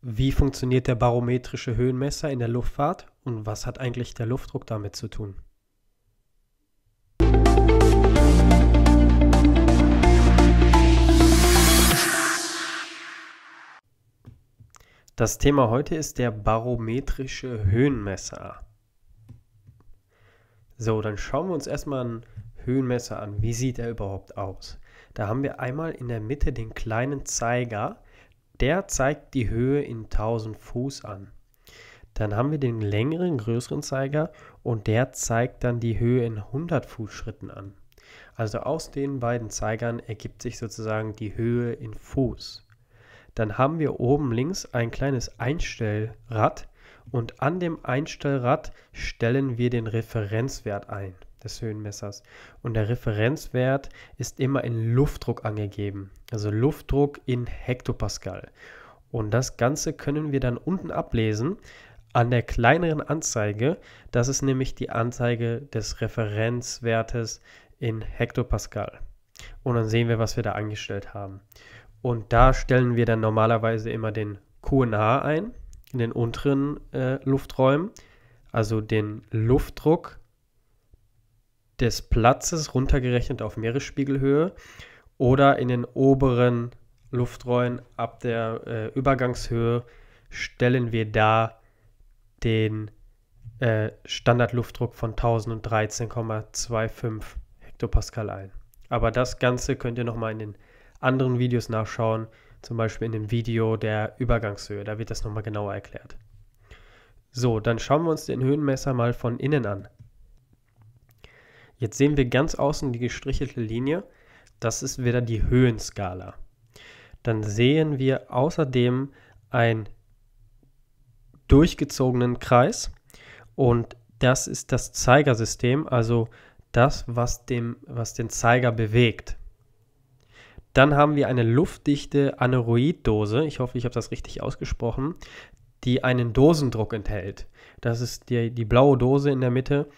Wie funktioniert der barometrische Höhenmesser in der Luftfahrt und was hat eigentlich der Luftdruck damit zu tun? Das Thema heute ist der barometrische Höhenmesser. So, dann schauen wir uns erstmal ein Höhenmesser an. Wie sieht er überhaupt aus? Da haben wir einmal in der Mitte den kleinen Zeiger, der zeigt die Höhe in 1000 Fuß an. Dann haben wir den längeren, größeren Zeiger und der zeigt dann die Höhe in 100 Fußschritten an. Also aus den beiden Zeigern ergibt sich sozusagen die Höhe in Fuß. Dann haben wir oben links ein kleines Einstellrad und an dem Einstellrad stellen wir den Referenzwert ein des Höhenmessers. Und der Referenzwert ist immer in Luftdruck angegeben, also Luftdruck in Hektopascal. Und das Ganze können wir dann unten ablesen an der kleineren Anzeige. Das ist nämlich die Anzeige des Referenzwertes in Hektopascal. Und dann sehen wir, was wir da angestellt haben. Und da stellen wir dann normalerweise immer den QNH ein, in den unteren äh, Lufträumen, also den Luftdruck des Platzes runtergerechnet auf Meeresspiegelhöhe oder in den oberen Lufträumen ab der äh, Übergangshöhe stellen wir da den äh, Standardluftdruck von 1013,25 Hektopascal ein. Aber das Ganze könnt ihr nochmal in den anderen Videos nachschauen, zum Beispiel in dem Video der Übergangshöhe, da wird das nochmal genauer erklärt. So, dann schauen wir uns den Höhenmesser mal von innen an. Jetzt sehen wir ganz außen die gestrichelte Linie. Das ist wieder die Höhenskala. Dann sehen wir außerdem einen durchgezogenen Kreis und das ist das Zeigersystem, also das, was, dem, was den Zeiger bewegt. Dann haben wir eine luftdichte Aneroiddose, ich hoffe, ich habe das richtig ausgesprochen, die einen Dosendruck enthält. Das ist die, die blaue Dose in der Mitte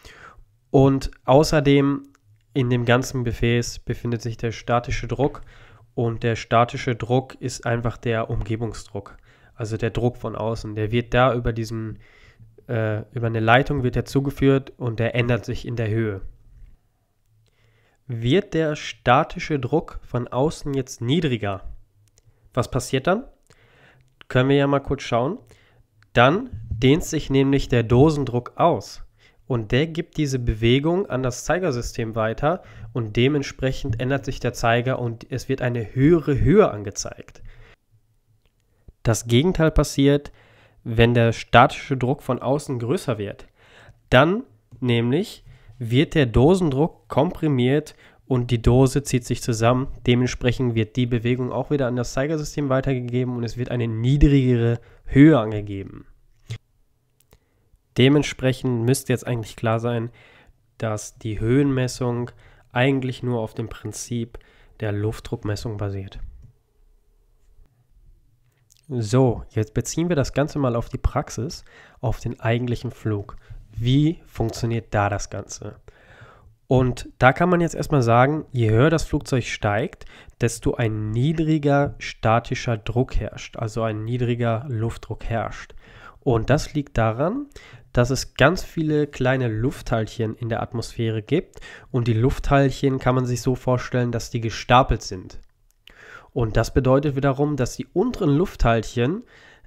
und außerdem in dem ganzen Gefäß befindet sich der statische Druck und der statische Druck ist einfach der Umgebungsdruck, also der Druck von außen. Der wird da über diesen äh, über eine Leitung wird er zugeführt und der ändert sich in der Höhe. Wird der statische Druck von außen jetzt niedriger? Was passiert dann? Können wir ja mal kurz schauen. Dann dehnt sich nämlich der Dosendruck aus und der gibt diese Bewegung an das Zeigersystem weiter und dementsprechend ändert sich der Zeiger und es wird eine höhere Höhe angezeigt. Das Gegenteil passiert, wenn der statische Druck von außen größer wird. Dann nämlich wird der Dosendruck komprimiert und die Dose zieht sich zusammen. Dementsprechend wird die Bewegung auch wieder an das Zeigersystem weitergegeben und es wird eine niedrigere Höhe angegeben. Dementsprechend müsste jetzt eigentlich klar sein, dass die Höhenmessung eigentlich nur auf dem Prinzip der Luftdruckmessung basiert. So, jetzt beziehen wir das Ganze mal auf die Praxis, auf den eigentlichen Flug. Wie funktioniert da das Ganze? Und da kann man jetzt erstmal sagen, je höher das Flugzeug steigt, desto ein niedriger statischer Druck herrscht, also ein niedriger Luftdruck herrscht. Und das liegt daran, dass es ganz viele kleine Luftteilchen in der Atmosphäre gibt. Und die Luftteilchen kann man sich so vorstellen, dass die gestapelt sind. Und das bedeutet wiederum, dass die unteren Luftteilchen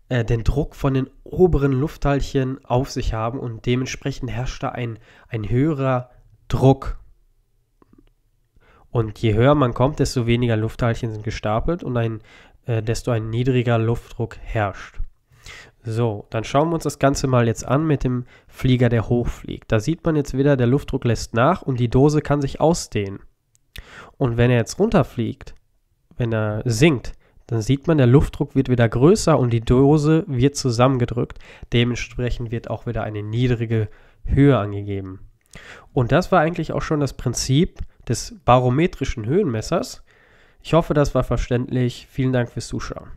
äh, den Druck von den oberen Luftteilchen auf sich haben und dementsprechend herrscht da ein, ein höherer Druck. Und je höher man kommt, desto weniger Luftteilchen sind gestapelt und ein, äh, desto ein niedriger Luftdruck herrscht. So, dann schauen wir uns das Ganze mal jetzt an mit dem Flieger, der hochfliegt. Da sieht man jetzt wieder, der Luftdruck lässt nach und die Dose kann sich ausdehnen. Und wenn er jetzt runterfliegt, wenn er sinkt, dann sieht man, der Luftdruck wird wieder größer und die Dose wird zusammengedrückt. Dementsprechend wird auch wieder eine niedrige Höhe angegeben. Und das war eigentlich auch schon das Prinzip des barometrischen Höhenmessers. Ich hoffe, das war verständlich. Vielen Dank fürs Zuschauen.